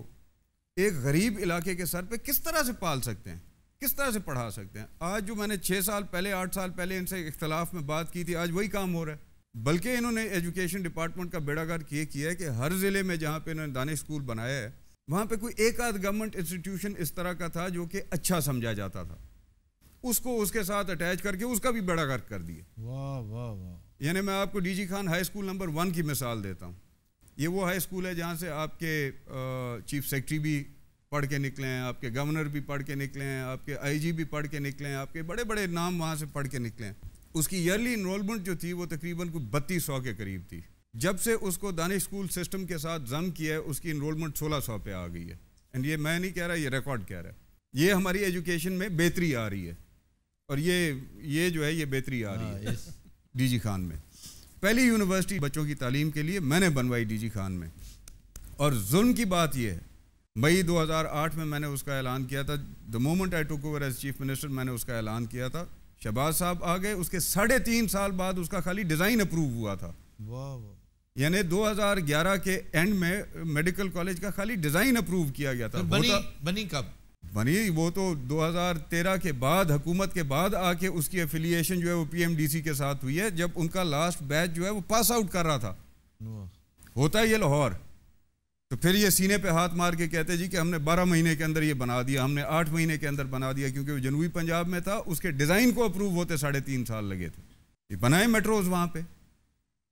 एक गरीब इलाके के सर पर किस तरह से पाल सकते हैं किस तरह से पढ़ा सकते हैं आज जो मैंने छः साल पहले आठ साल पहले इनसे इख्तलाफ में बात की थी आज वही काम हो रहा है बल्कि इन्होंने एजुकेशन डिपार्टमेंट का बेड़ागार किए किया है कि हर ज़िले में जहाँ पे इन्होंने दानिश स्कूल बनाया है वहाँ पे कोई एक आध गवर्नमेंट इंस्टीट्यूशन इस तरह का था जो कि अच्छा समझा जाता था उसको उसके साथ अटैच करके उसका भी बड़ा गर्क कर दिया वाह वाह वाह यानी मैं आपको DG Khan high school number one की मिसाल देता हूँ ये वो हाई स्कूल है जहाँ से आपके चीफ सेक्रेटरी भी पढ़ के निकले हैं आपके गवर्नर भी पढ़ के निकले हैं आपके आईजी भी पढ़ के निकले हैं आपके बड़े बड़े नाम वहाँ से पढ़ के निकले हैं उसकी ईयरली इनरोलमेंट जो थी वो तकरीबन कुछ बत्तीस सौ के करीब थी जब से उसको दानिश स्कूल सिस्टम के साथ जम किया है उसकी इनरोलमेंट सोलह सौ पे आ गई है एंड ये मैं नहीं कह रहा ये रिकॉर्ड कह रहा है ये हमारी एजुकेशन में बेहतरी आ रही है और ये ये जो है ये बेहतरी आ रही हाँ, है डी खान में पहली यूनिवर्सिटी बच्चों की तालीम के लिए मैंने बनवाई डी खान में और जुल्म की बात यह है मई 2008 में मैंने उसका ऐलान किया था the moment I took over as chief minister मैंने उसका ऐलान किया था शहबाज साहब आ गए उसके साढ़े तीन साल बाद उसका खाली डिज़ाइन अप्रूव हुआ था यानी 2011 के एंड में मेडिकल uh, कॉलेज का खाली डिज़ाइन अप्रूव किया गया था तो बनी बनी कब बनी वो तो 2013 के बाद हुकूमत के बाद आके उसकी एफिलिएशन जो है वो पीएमडीसी के साथ हुई है जब उनका लास्ट बैच जो है वो पास आउट कर रहा था होता है ये लाहौर तो फिर ये सीने पे हाथ मार के कहते जी कि हमने 12 महीने के अंदर ये बना दिया हमने 8 महीने के अंदर बना दिया क्योंकि वो जनूबी पंजाब में था उसके डिज़ाइन को अप्रूव होते साढ़े तीन साल लगे थे ये बनाए मेट्रोज वहाँ पे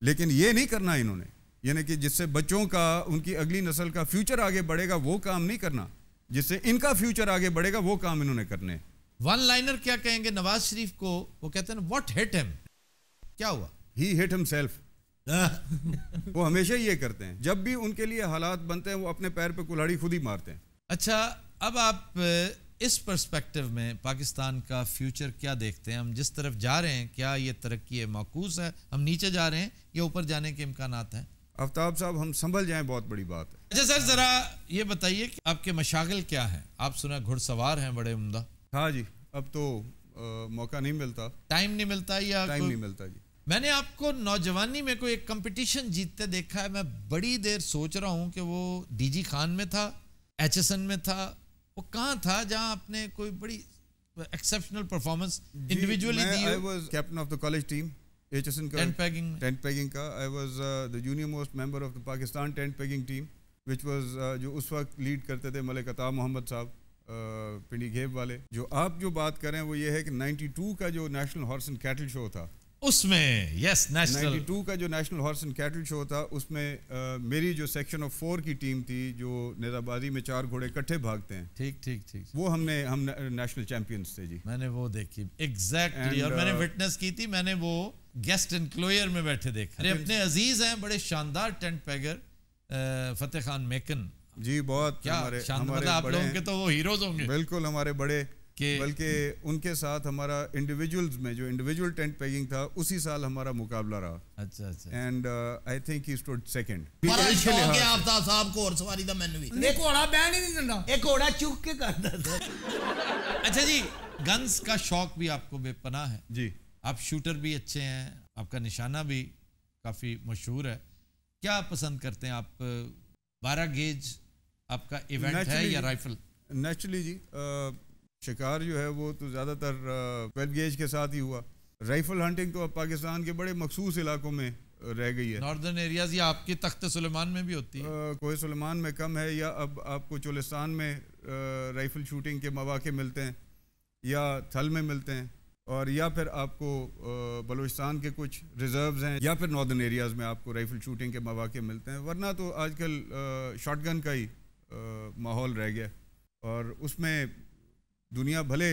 लेकिन ये नहीं करना इन्होंने यानी कि जिससे बच्चों का उनकी अगली नस्ल का फ्यूचर आगे बढ़ेगा वो काम नहीं करना जिससे इनका फ्यूचर आगे बढ़ेगा वो काम इन्होंने करने वन लाइनर क्या कहेंगे नवाज शरीफ को वो कहते हैं वॉट हिट हेम क्या हुआ ही हिट हिम सेल्फ वो हमेशा ये करते हैं जब भी उनके लिए हालात बनते हैं वो अपने पैर पे कुल्हाड़ी खुद ही मारते हैं अच्छा अब आप इस परस्पेक्टिव में पाकिस्तान का फ्यूचर क्या देखते हैं हम जिस तरफ जा रहे हैं क्या ये तरक्की है माकूस है हम नीचे जा रहे हैं या ऊपर जाने के इम्कान हैं आफ्ताब साहब हम संभल जाएं बहुत बड़ी बात है अच्छा सर ज़रा ये बताइए कि आपके मशागल क्या हैं आप सुना घुड़सवार हैं बड़े उमदा हाँ जी अब तो आ, मौका नहीं मिलता टाइम नहीं मिलता या टाइम नहीं मिलता जी मैंने आपको नौजवानी में कोई एक कंपटीशन जीतते देखा है मैं बड़ी देर सोच रहा हूँ कि वो डीजी खान में था एच में था वो कहाँ था जहाँ आपने कोई बड़ी एक्सेप्शनल परफॉर्मेंस इंडिविजुअली दी I was captain of the college team HSN का टेंट पैगिंग टेंट पैगिंग का I was the junior most member of the Pakistan tent pegging team which was जो उस वक्त लीड करते थे मलिक अता मोहम्मद साहब uh, पिंडी घेब वाले जो आप जो बात करें वो ये है कि 92 का जो national horse and cattle show था उसमें यस नेशनल 92 का जो national horse and cattle show था उसमें आ, मेरी जो सेक्शन ऑफ फोर की टीम थी जो नेताबाजी में चार घोड़े इकट्ठे भागते हैं ठीक ठीक ठीक वो हमने हम नेशनल चैंपियंस थे जी मैंने वो देखी एग्जैक्टली exactly, और मैंने विटनेस की थी मैंने वो गेस्ट एनक्लोयर में बैठे देखा अरे अपने अजीज हैं बड़े शानदार टेंट पैगर फतेह खान मेकन जी बहुत क्या हमारे, हमारे मतलब आप लोगों के तो वो हीरोज होंगे बिल्कुल हमारे बड़े कि बल्कि उनके साथ हमारा इंडिविजुअल्स में जो इंडिविजुअल टेंट पेगिंग था उसी साल हमारा मुकाबला रहा अच्छा अच्छा and I think he stood second साहब को और सवारी अच्छा जी गन्स का शौक भी आपको बेपनाह है जी आप शूटर भी अच्छे हैं आपका निशाना भी काफ़ी मशहूर है क्या पसंद करते हैं आप बारह गेज आपका इवेंट है या राइफल नेचुरली जी आ, शिकार जो है वो तो ज़्यादातर ट्वेल्व गेज के साथ ही हुआ राइफल हंटिंग तो अब पाकिस्तान के बड़े मखसूस इलाकों में रह गई है नॉर्दर्न एरियाज या आपके तख्त सुलेमान में भी होती है कोहे सुलेमान में कम है या अब आपको चोलिस्तान में राइफल शूटिंग के मौाक़े मिलते हैं या थल में मिलते हैं और या फिर आपको बलूचिस्तान के कुछ रिजर्व्स हैं या फिर नॉर्दर्न एरियाज़ में आपको राइफल शूटिंग के मौाक़े मिलते हैं वरना तो आजकल शॉटगन का ही माहौल रह गया और उसमें दुनिया भले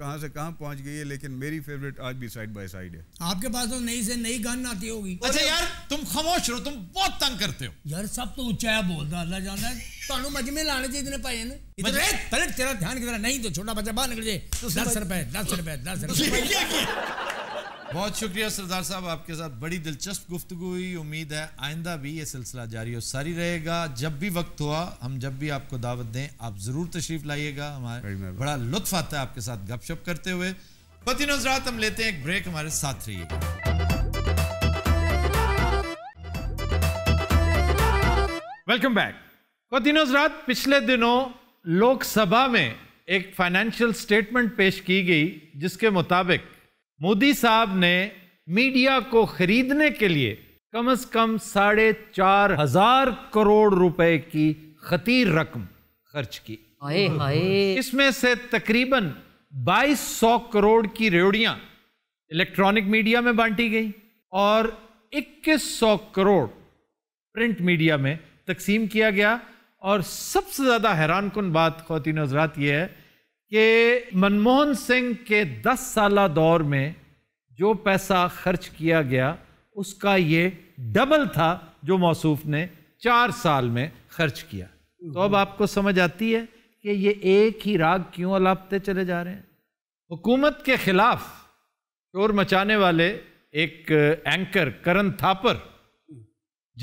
कहां से कहां पहुंच गई है लेकिन मेरी फेवरेट आज भी साइड बाय साइड है आपके पास तो नई से नई गन आती होगी अच्छा यार तुम खामोश रहो तुम बहुत तंग करते हो यार सब तो उच्चा बोलता अल्लाह जाना है ਤੁਹਾਨੂੰ ਮਜਮੇ ਲਾਣੇ ਚਾਹੀਦੇ ਨੇ ਭਾਈ ਨੇ ਇਧਰ ਤੇਰਾ ਧਿਆਨ ਕਿਧਰ नहीं तो छोटा बच्चा बाहर निकल जाए 10 तो रुपए 10 रुपए 10 रुपए बहुत शुक्रिया सरदार साहब आपके साथ बड़ी दिलचस्प गुफ्तु हुई उम्मीद है आइंदा भी ये सिलसिला जारी और सारी रहेगा जब भी वक्त हुआ हम जब भी आपको दावत दें आप ज़रूर तशरीफ़ लाइएगा हमारे बड़ा लुत्फ आता है आपके साथ गपशप करते हुए पति नजरात हम लेते हैं एक ब्रेक हमारे साथ रहिए वेलकम बैक पति नजरात पिछले दिनों लोकसभा में एक फाइनेंशियल स्टेटमेंट पेश की गई जिसके मुताबिक मोदी साहब ने मीडिया को खरीदने के लिए कम से कम साढ़े चार हजार करोड़ रुपए की खतीर रकम खर्च की आए आए इसमें से तकरीबन 2200 करोड़ की रेवड़ियां इलेक्ट्रॉनिक मीडिया में बांटी गई और 2100 करोड़ प्रिंट मीडिया में तकसीम किया गया और सबसे ज़्यादा हैरान कन बात खातिन हजरात यह है कि मनमोहन सिंह के 10 साल दौर में जो पैसा खर्च किया गया उसका ये डबल था जो मौसू ने चार साल में खर्च किया तो अब आपको समझ आती है कि ये एक ही राग क्यों अलापते चले जा रहे हैं हुकूमत के खिलाफ शोर मचाने वाले एक एंकर करण थापर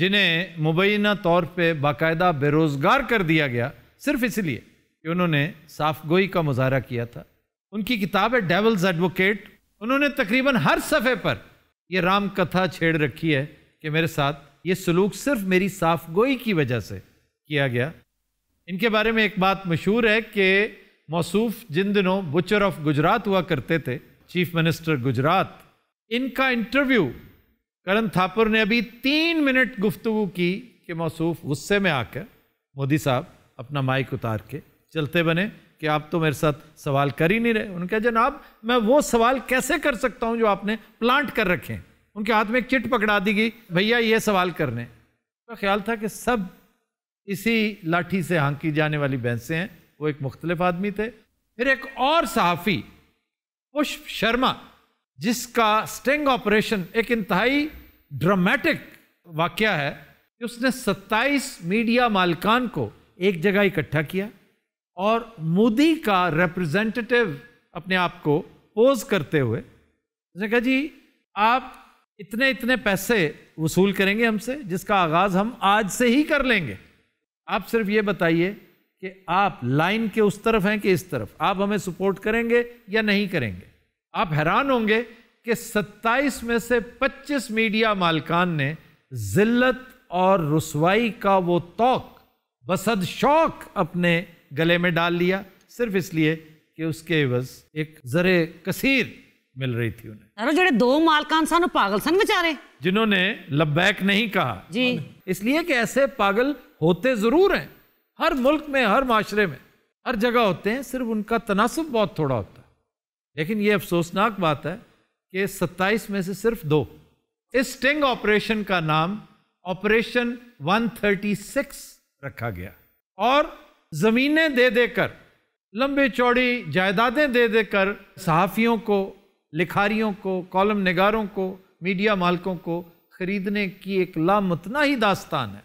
जिन्हें मुबैना तौर पे बाकायदा बेरोज़गार कर दिया गया सिर्फ इसलिए कि उन्होंने साफ गोई का मुजाहरा किया था उनकी किताब है डेवल्स एडवोकेट उन्होंने तकरीबन हर सफ़े पर यह राम कथा छेड़ रखी है कि मेरे साथ ये सलूक सिर्फ मेरी साफ गोई की वजह से किया गया इनके बारे में एक बात मशहूर है कि मौसूफ जिन दिनों बुचर ऑफ गुजरात हुआ करते थे चीफ मिनिस्टर गुजरात इनका इंटरव्यू करण थापुर ने अभी तीन मिनट गुफ्तु की कि मौसूफ गुस्से में आकर मोदी साहब अपना माइक उतार के चलते बने कि आप तो मेरे साथ सवाल कर ही नहीं रहे उनके जनाब मैं वो सवाल कैसे कर सकता हूँ जो आपने प्लांट कर रखे उनके हाथ में एक चिट पकड़ा दी गई भैया ये सवाल करने का तो ख्याल था कि सब इसी लाठी से हांकी जाने वाली भैंसें हैं वो एक मुख्तलिफ आदमी थे फिर एक और सहाफ़ी पुष्प शर्मा जिसका स्टिंग ऑपरेशन एक इंतहाई ड्रामेटिक वाक्य है कि उसने 27 मीडिया मालकान को एक जगह इकट्ठा किया और मोदी का रिप्रेजेंटेटिव अपने आप को पोज करते हुए उसने कहा जी आप इतने इतने पैसे वसूल करेंगे हमसे जिसका आगाज़ हम आज से ही कर लेंगे आप सिर्फ ये बताइए कि आप लाइन के उस तरफ हैं कि इस तरफ आप हमें सपोर्ट करेंगे या नहीं करेंगे आप हैरान होंगे कि 27 में से 25 मीडिया मालकान ने जिल्लत और रसवाई का वो तोक बसद शौक अपने गले में डाल लिया सिर्फ इसलिए कि उसके बस एक जरे कसीर मिल रही थी उन्हें अरे जड़े दो मालकान सन पागल सन बेचारे जिन्होंने लबैक नहीं कहा जी इसलिए कि ऐसे पागल होते जरूर हैं हर मुल्क में हर माशरे में हर जगह होते हैं सिर्फ उनका तनासब बहुत थोड़ा होता है लेकिन ये अफसोसनाक बात है कि सत्ताईस में से सिर्फ दो इस स्टिंग ऑपरेशन का नाम ऑपरेशन 136 रखा गया और ज़मीनें दे देकर लंबे चौड़ी जायदादें दे देकर सहाफ़ियों को लिखारियों को कॉलम नगारों को मीडिया मालकों को ख़रीदने की एक लामतना ही दास्तान है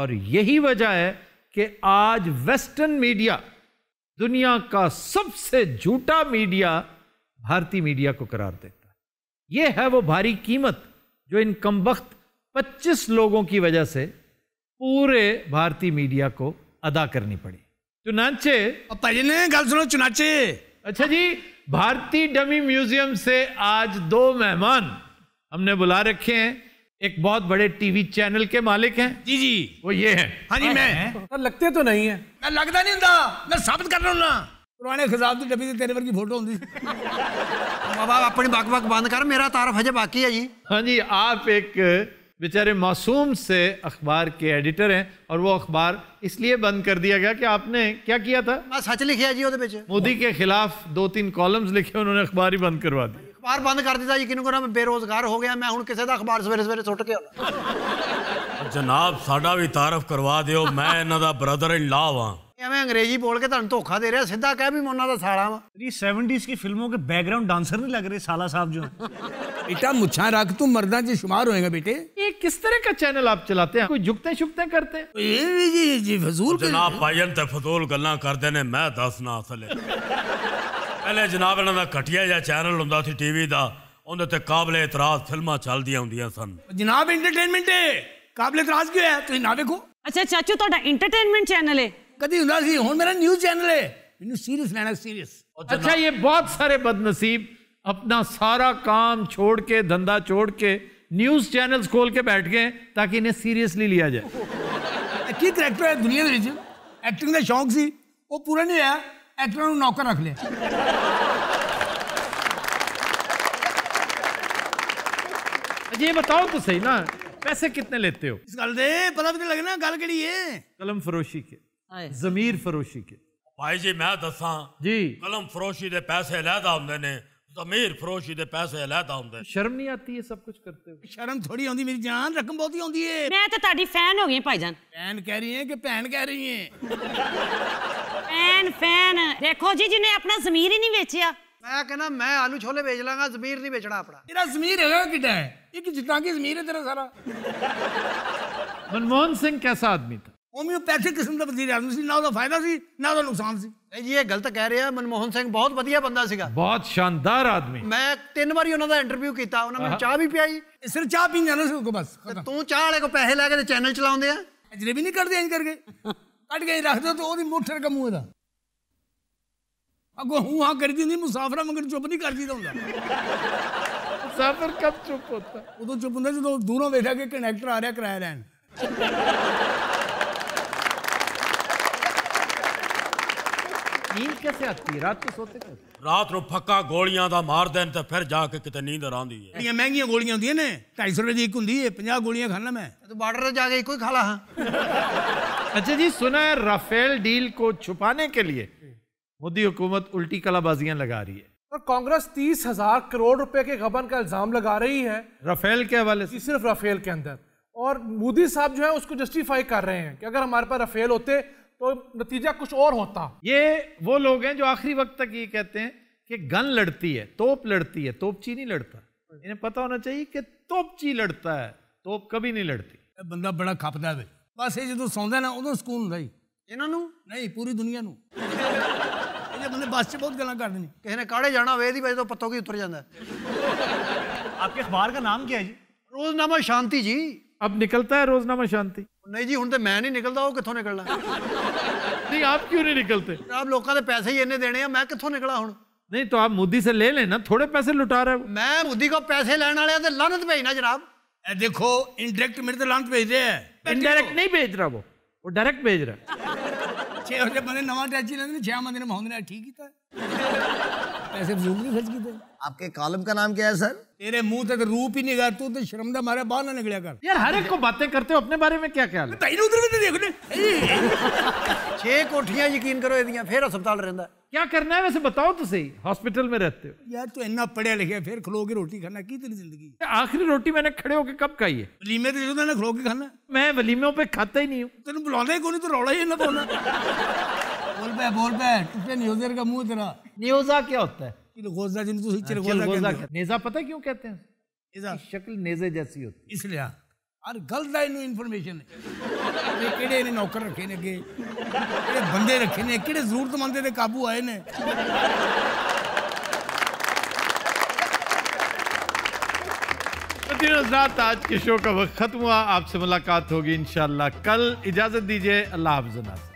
और यही वजह है कि आज वेस्टर्न मीडिया दुनिया का सबसे झूठा मीडिया भारतीय मीडिया को करार देता है ये है वो भारी कीमत जो इन कम वक्त पच्चीस लोगों की वजह से पूरे भारतीय मीडिया को अदा करनी पड़ी चुनाचे अब गल सुनो चुनाचे अच्छा जी भारतीय डमी म्यूजियम से आज दो मेहमान हमने बुला रखे हैं एक बहुत बड़े टीवी चैनल के मालिक हैं जी जी वो ये हैं हाँ जी मैं तो लगते तो नहीं है मैं लगता नहीं हूँ मैं साबित कर रहा हूँ ना पुराने खिजाब की डब्बी तेरे की फोटो होंगी बाबा अपनी बक बक बंद कर मेरा तारफ हजे बाकी है जी हाँ जी आप एक বিচারে মাসুম সে اخبار কে এডিটর হে অর ও اخبار ইসলিয়ে বন্ধ কর দিয়া গয়া কে আপনে কিয়া কিয়া তা? না সচ লিখিয়া জি ওদে বিচ। मोदी কে खिलाफ 2-3 কলम्स लिखे ওহনে اخبارই বন্ধ করওয়া দি। اخبار বন্ধ কর দিদা ই কেন করনা ম বেকার হ গয়া ম হুন কিসে দা اخبار সਵੇরে সਵੇরে সটকে। জনাব সাডা ভি তাআরফ করওয়া দিও ম ইন দা ব্রাদার ইন লাহ। अंग्रेजी बोल के तुम धोखा दे रहा सीधा कह भी मोना का साला वाली सैवनटीज की फिल्मों के बैकग्राउंड डांसर नहीं लग रहे साला साहब जो बेटा मुछा रख तू मर्दा जी शुमार होएगा बेटे ये किस तरह का चैनल आप चलाते हैं कोई झुकते छुकते करते हैं ये जी जी फजूल जनाब भाईन ते फजूल गल्ला कर देने मैं दस ना असल पहले जनाब इन्हों का घटिया जहा चैनल हों टीवी का उन्होंने ते काबले इतराज फिल्म चल दिया होंगे सन जनाब इंटरटेनमेंट है काबले इतराज क्यों है तुम ना देखो अच्छा चाचू तो इंटरटेनमेंट चैनल है कभी उदासी हूँ मेरा न्यूज चैनल है मैंने सीरियस लेना सीरियस अच्छा ये बहुत सारे बदनसीब अपना सारा काम छोड़ के धंधा छोड़ के न्यूज चैनल्स खोल के बैठ गए ताकि इन्हें सीरियसली लिया जाए की करैक्टर है दुनिया के एक्टिंग का शौक ਸ਼ੌਂਕ वो पूरा नहीं ਨਹੀਂ एक्टर ਐਕਟਰਾਂ ਨੂੰ ਨੌਕਰ ਰੱਖ ਲਿਆ बताओ तो सही ना पैसे कितने लेते हो इस गल दे पता भी लगना गल केड़ी है कलम फरोशी के ਜ਼ਮੀਰ ਫਰੋਸ਼ੀ ਕੇ ਭਾਈ ਜੀ ਮੈਂ ਦੱਸਾਂ ਜੀ ਕਲਮ ਫਰੋਸ਼ੀ ਦੇ ਪੈਸੇ ਲੈਦਾ ਹੁੰਦੇ ਨੇ ਜ਼ਮੀਰ ਫਰੋਸ਼ੀ ਦੇ ਪੈਸੇ ਲੈਦਾ ਹੁੰਦੇ ਸ਼ਰਮ ਨਹੀਂ ਆਤੀ ਇਹ ਸਭ ਕੁਝ ਕਰਤੇ ਹੋ ਸ਼ਰਮ ਥੋੜੀ ਆਉਂਦੀ ਮੇਰੀ ਜਾਨ ਰਕਮ ਬਹੁਤੀ ਆਉਂਦੀ ਏ ਮੈਂ ਤਾਂ ਤੁਹਾਡੀ ਫੈਨ ਹੋ ਗਈ ਭਾਈਜਾਨ ਫੈਨ ਕਹਿ ਰਹੀ ਹੈ ਕਿ ਭੈਣ ਕਹਿ ਰਹੀ ਹੈ ਫੈਨ ਫੈਨ ਦੇਖੋ ਜੀ ਜਿਹਨੇ ਆਪਣਾ ਜ਼ਮੀਰ ਹੀ ਨਹੀਂ ਵੇਚਿਆ ਮੈਂ ਕਹਿੰਦਾ ਮੈਂ ਆਲੂ ਛੋਲੇ ਵੇਚ ਲਾਂਗਾ ਜ਼ਮੀਰ ਨਹੀਂ ਵੇਚਣਾ ਆਪਣਾ ਤੇਰਾ ਜ਼ਮੀਰ ਹੈਗਾ ਕਿੱਡਾ ਹੈ ਇੱਕ ਜਿੱਦਾਂ ਕੀ ਜ਼ਮੀਰ ਹੈ ਤੇਰਾ ਸਾਰਾ ਮਨਮੋਹਨ ਸਿੰਘ ਕੈਸਾ ਆਦਮੀ था ਹੋਮਿਓਪੈਥਿਕ ਕਿਸਮ ਦਾ ਵਜ਼ੀਰ ਆਜ਼ਮ ਸੀ ਨਾ ਉਹਦਾ ਫਾਇਦਾ ਸੀ ਨਾ ਉਹਦਾ ਨੁਕਸਾਨ ਸੀ ਨਹੀਂ ਜੀ ਇਹ ਗਲਤ ਕਹਿ ਰਿਹਾ ਮਨਮੋਹਨ ਸਿੰਘ ਬਹੁਤ ਵਧੀਆ ਬੰਦਾ ਸੀਗਾ ਬਹੁਤ ਸ਼ਾਨਦਾਰ ਆਦਮੀ ਮੈਂ ਤਿੰਨ ਵਾਰੀ ਉਹਨਾਂ ਦਾ ਇੰਟਰਵਿਊ ਕੀਤਾ ਉਹਨਾਂ ਮੈਨੂੰ ਚਾਹ ਵੀ ਪਿਆਈ ਸਿਰ ਚਾਹ ਪੀਣ ਜਾਣਾ ਸੀ ਉਹ ਬਸ ਤੇ ਤੂੰ ਚਾਹ ਵਾਲੇ ਕੋ ਪੈਸੇ ਲੈ ਕੇ ਤੇ ਚੈਨਲ ਚਲਾਉਂਦੇ ਆ ਅਜਰੇ ਵੀ ਨਹੀਂ ਕਰਦੇ ਇੰਜ ਕਰਕੇ ਕੱਢ ਕੇ ਰੱਖ ਦੋ ਤੇ ਉਹਦੀ ਮੁੱਠਰ ਕਮੂ ਇਹਦਾ ਅਗੋ ਹੂੰ ਹਾਂ ਕਰਦੀ ਨਹੀਂ ਮੁਸਾਫਰਾ ਮੰਗਣ ਚੁੱਪ ਨਹੀਂ ਕਰਦੀ ਤਾਂ ਹੁੰਦਾ ਮੁਸਾਫਰ ਕਦ ਚੁੱਪ ਹੁੰਦਾ ਉਦੋਂ ਚੁੱਪ ਹੁੰਦਾ ਜਦੋਂ ਦੂਰੋਂ ਵੇਖਿਆ ਕਿ ਕਨੈਕਟਰ ਆ ਰਿਹਾ ਕਿਰਾਇਆ ਲੈਣ नींद कैसे आती है रात को सोते कैसे रात ਨੂੰ ਫੱਕਾ गोलियां दा मार देन ते फिर जाके किते नींद आंदी है इतनी महंगी गोलियां ਗੋਲੀਆਂ ਹੁੰਦੀਆਂ ਨੇ 250 रुपए दी एक ਹੁੰਦੀ है 50 गोलियां खाना मैं तो बॉर्डर जा के कोई खाला हां अच्छा जी सुना है राफेल डील को छुपाने के लिए मोदी हुकूमत उल्टी कलाबाजियां लगा रही है और कांग्रेस तीस हजार करोड़ रुपए के गबन का इल्जाम लगा रही है राफेल के हवाले से सिर्फ राफेल के अंदर और मोदी साहब जो है उसको जस्टिफाई कर रहे हैं कि अगर हमारे पास राफेल होते तो नतीजा कुछ और होता ये वो लोग हैं जो आखिरी वक्त तक ये कहते हैं कि गन लड़ती है तोप लड़ती है तोपची नहीं लड़ता इन्हें पता होना चाहिए कि तोपची लड़ता है तोप कभी नहीं लड़ती बंदा बड़ा खपता है बस ये जो सौंदा ਨਾ ਉਦੋਂ ਸਕੂਨ ਹੁੰਦਾ ਹੀ ਇਹਨਾਂ ਨੂੰ ਨਹੀਂ ਪੂਰੀ ਦੁਨੀਆ ਨੂੰ ਇਹ ਬੰਦੇ ਬਸ 'ਚ ਬਹੁਤ ਗੱਲਾਂ ਕਰਦੇ ਨੇ ਕਿਸੇ ਨੇ ਕਾੜੇ ਜਾਣਾ ਹੋਵੇ ਇਹਦੀ ਵਜ੍ਹਾ ਤੋਂ ਪੱਤੋਂ ਕੀ आपके अखबार का नाम क्या है जी रोजनामा शांति जी अब निकलता है रोजनामा शांति नहीं जी हूं तो मैं नहीं निकलता वो कितों निकलना नहीं आप क्यों नहीं निकलते आप लोगों ਦੇ पैसे ही इन्हें देने ਆ ਮੈਂ ਕਿੱਥੋਂ ਨਿਕਲਾਂ ਹੁਣ नहीं तो आप मोदी से ले लेना थोड़े पैसे लुटा रहे मैं मोदी को पैसे लेने वाले तो लानत ਲਾਹਨਤ ਭੇਜਣਾ ਜਨਾਬ देखो इनडायरेक्ट मेरे तो लानत भेज रहे हैं इनडायरेक्ट नहीं भेज रहा वो वो डायरेक्ट भेज रहा है छह बंदे नवा टैची लेंगे छह बंदे ने ठीक ही था तो पैसे फजूल नहीं खर्च किए आपके कॉलम का नाम क्या है सर तेरे मुंह तक रूप ही निगार तू तो शर्म दा मारे बाहर ना निकलिया कर यार हर एक को बातें करते हो अपने बारे में क्या ख्याल है उधर भी तो देख ले छह कोठियां यकीन करो ਇਹਦੀਆਂ फिर अस्पताल ਰਹਿੰਦਾ क्या करना है वैसे बताओ तो सही हॉस्पिटल में रहते हो यार तू इतना पढ़े लिखे फिर खलो के रोटी खाना की तेरी जिंदगी आखिरी रोटी मैंने खड़े होकर कब खाई है वलीमे तो जो खलो के खाना मैं वलीमे पे खाता ही नहीं हूँ तेन बुला ही कौन तो रौला ही ना बोलना तो बोल पे बोल पे टुटे न्यूजर का मुंह तेरा न्यूजा क्या होता है चिलगोजा जिनको चिलगोजा नेजा पता है क्यों कहते हैं नेजा शक्ल नेजे जैसी होती है इसलिए और गलत है इनू है ये केड़े ने नौकर रखे ने के ये बंदे रखे ने केड़े मानते थे काबू आए ने तो रात आज के शो का वक्त खत्म हुआ आपसे मुलाकात होगी इंशाल्लाह कल इजाजत दीजिए अल्लाह हाफिज